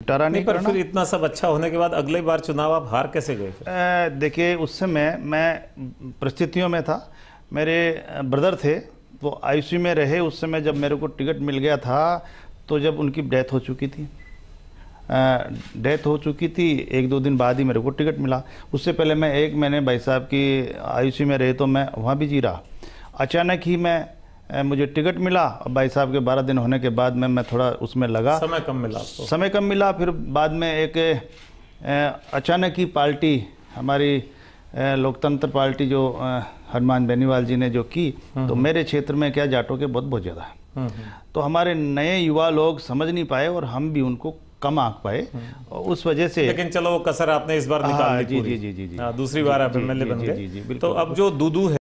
निपटारा नहीं, नहीं पर फिर इतना सब अच्छा होने के बाद अगले बार चुनाव आप हार कैसे गए देखिए उस समय मैं परिस्थितियों में था मेरे ब्रदर थे वो आईसीयू में रहे उस समय जब मेरे को टिकट मिल गया था तो जब उनकी डेथ हो चुकी थी डेथ हो चुकी थी एक दो दिन बाद ही मेरे को टिकट मिला उससे पहले मैं एक महीने भाई साहब की आयुषी में रहे तो मैं वहाँ भी जी रहा अचानक ही मैं मुझे टिकट मिला और भाई साहब के बारह दिन होने के बाद में मैं थोड़ा उसमें लगा समय कम मिला तो। समय कम मिला फिर बाद में एक अचानक ही पार्टी हमारी लोकतंत्र पार्टी जो हनुमान बेनीवाल जी ने जो की हम्म, तो हम्म। मेरे क्षेत्र में क्या जाटों के बहुत बहुत ज़्यादा हम्म, तो हमारे नए युवा लोग समझ नहीं पाए और हम भी उनको कम आंक पाए और उस वजह से लेकिन चलो वो कसर आपने इस बार निकाल ली हाँ, जी, जी जी जी जी हाँ, दूसरी बार आप एम बन गए तो अब जो दूदू है